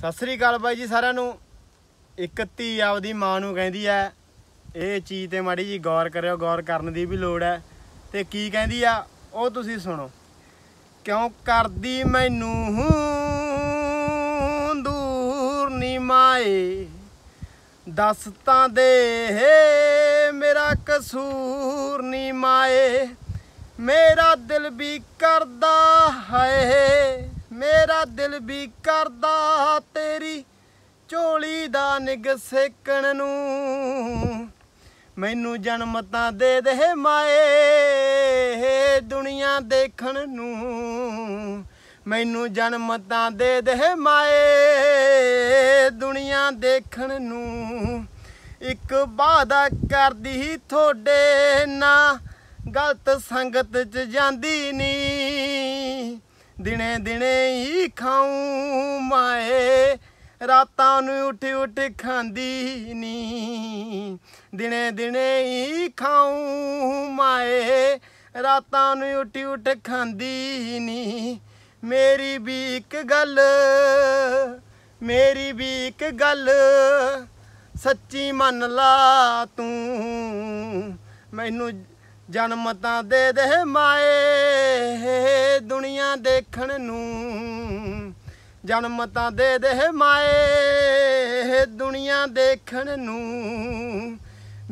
ਸਤਿ ਸ੍ਰੀ ਅਕਾਲ ਬਾਈ ਜੀ ਸਾਰਿਆਂ ਨੂੰ 31 ਆਪਦੀ ਮਾਂ ਨੂੰ ਕਹਿੰਦੀ ਐ ਇਹ ਚੀਜ਼ ਤੇ ਮਾੜੀ ਜੀ ਗੌਰ ਕਰਿਓ ਗੌਰ ਕਰਨ ਦੀ ਵੀ ਲੋੜ ਐ ਤੇ ਕੀ ਕਹਿੰਦੀ ਆ ਉਹ ਤੁਸੀਂ ਸੁਣੋ ਕਿਉਂ ਕਰਦੀ ਮੈਨੂੰ ਦੂਰ ਨੀ ਮਾਏ ਦੱਸ ਤਾਂ ਦੇ ਮੇਰਾ ਕਸੂਰ ਨੀ ਮਾਏ ਮੇਰਾ ਦਿਲ ਵੀ ਕਰਦਾ ਹਏ ਦਿਲ ਵੀ ਕਰਦਾ ਤੇਰੀ ਝੋਲੀ ਦਾ ਨਿਗ ਸੇਕਣ ਨੂੰ ਮੈਨੂੰ ਜਨਮ ਤਾਂ ਦੇ ਦੇ ਮਾਏ ਦੁਨੀਆ ਦੇਖਣ ਨੂੰ ਮੈਨੂੰ ਜਨਮ ਤਾਂ ਦੇ ਦੇ ਮਾਏ ਦੁਨੀਆ ਦੇਖਣ ਨੂੰ ਇੱਕ ਵਾਦਾ ਕਰਦੀ ਥੋੜੇ ਨਾ ਗਲਤ ਸੰਗਤ ਚ ਜਾਂਦੀ ਨਹੀਂ ਦਿਨੇ ਦਿਨੇ ਹੀ ਖਾਉ ਮਾਏ ਰਾਤਾਂ ਨੂੰ ਉੱਠ ਉੱਠ ਖਾਂਦੀ ਨੀ ਦਿਨੇ ਦਿਨੇ ਹੀ ਖਾਉ ਮਾਏ ਰਾਤਾਂ ਨੂੰ ਉੱਠ ਉੱਠ ਖਾਂਦੀ ਨੀ ਮੇਰੀ ਵੀ ਇੱਕ ਗੱਲ ਮੇਰੀ ਵੀ ਇੱਕ ਗੱਲ ਸੱਚੀ ਮੰਨ ਲਾ ਤੂੰ ਮੈਨੂੰ ਜਨਮ ਤਾਂ ਦੇ ਦੇ ਮਾਏ ਦੁਨੀਆ ਦੇਖਣ ਨੂੰ ਜਨਮ ਤਾਂ ਦੇ ਦੇ ਮਾਏ ਦੁਨੀਆ ਦੇਖਣ ਨੂੰ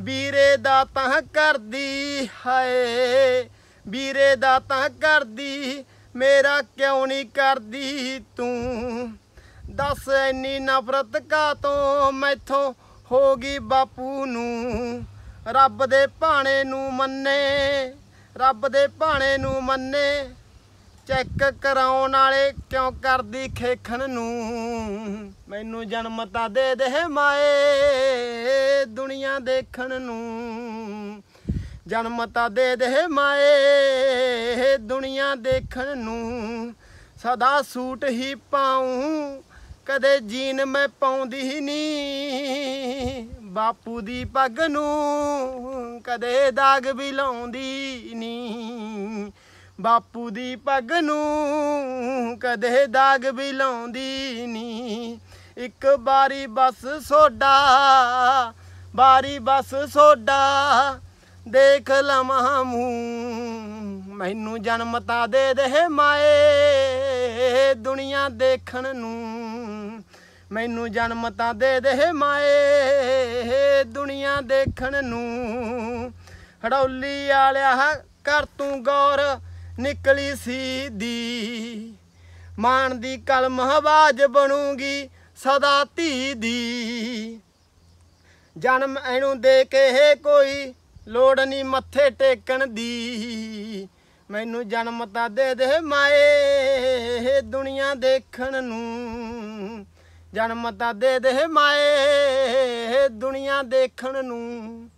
ਵੀਰੇ ਦਾ ਤਾਂ ਕਰਦੀ ਹਾਏ ਵੀਰੇ ਦਾ ਤਾਂ ਕਰਦੀ ਮੇਰਾ ਕਿਉਂ ਨਹੀਂ ਕਰਦੀ ਤੂੰ ਦੱਸ ਇੰਨੀ ਨਫ਼ਰਤ ਕਾ ਤੋਂ ਮੈਥੋਂ ਹੋ ਗਈ ਬਾਪੂ ਨੂੰ ਰੱਬ ਦੇ ਭਾਣੇ ਨੂੰ ਮੰਨੇ ਰੱਬ ਦੇ ਭਾਣੇ ਨੂੰ ਮੰਨੇ ਚੈੱਕ ਕਰਾਉਣ ਵਾਲੇ ਕਿਉਂ ਕਰਦੀ ਖੇਖਣ ਨੂੰ ਮੈਨੂੰ ਜਨਮ ਤਾਂ ਦੇ ਦੇ ਮਾਏ ਦੁਨੀਆ ਦੇਖਣ ਨੂੰ ਜਨਮ ਤਾਂ ਦੇ ਦੇ ਮਾਏ ਦੁਨੀਆ ਦੇਖਣ ਨੂੰ ਸਦਾ ਸੂਟ ਹੀ ਪਾਉਂ ਕਦੇ ਜੀਨ ਮੈਂ ਪਾਉਂਦੀ ਨਹੀਂ ਬਾਪੂ ਦੀ ਪੱਗ ਨੂੰ ਕਦੇ ਦਾਗ ਵੀ ਲਾਉਂਦੀ ਨਹੀਂ ਬਾਪੂ ਦੀ ਪੱਗ ਨੂੰ ਕਦੇ ਦਾਗ ਵੀ ਲਾਉਂਦੀ ਨਹੀਂ ਇੱਕ ਬਾਰੀ ਬਸ ਸੋਡਾ ਬਾਰੀ ਬਸ ਸੋਡਾ ਦੇਖ ਲਵਾਂ ਮੂੰ ਮੈਨੂੰ ਜਨਮ ਤਾਂ ਦੇ ਦੇ ਮਾਏ ਦੁਨੀਆ ਦੇਖਣ ਨੂੰ ਮੈਨੂੰ ਜਨਮ ਤਾਂ ਦੇ ਦੇ ਮਾਏ ਦੁਨੀਆ ਦੇਖਣ ਨੂੰ ਹੜੌਲੀ ਆਲਿਆ ਕਰ ਤੂੰ ਗੌਰ ਨਿਕਲੀ ਸੀਦੀ ਮਾਨ ਦੀ ਕਲਮ ਹਵਾਜ ਬਣੂਗੀ ਸਦਾ ਧੀ ਦੀ ਜਨਮ ਇਹਨੂੰ ਦੇ ਕੇ ਕੋਈ ਲੋੜ ਨਹੀਂ ਮੱਥੇ ਟੇਕਣ ਦੀ ਮੈਨੂੰ ਜਨਮ ਤਾਂ ਦੇ ਦੇ ਮਾਏ ਦੁਨੀਆ ਦੇਖਣ ਨੂੰ ਜਨਮ ਤਾਂ ਦੇ ਦੇ ਮਾਏ ਦੁਨੀਆ ਦੇਖਣ ਨੂੰ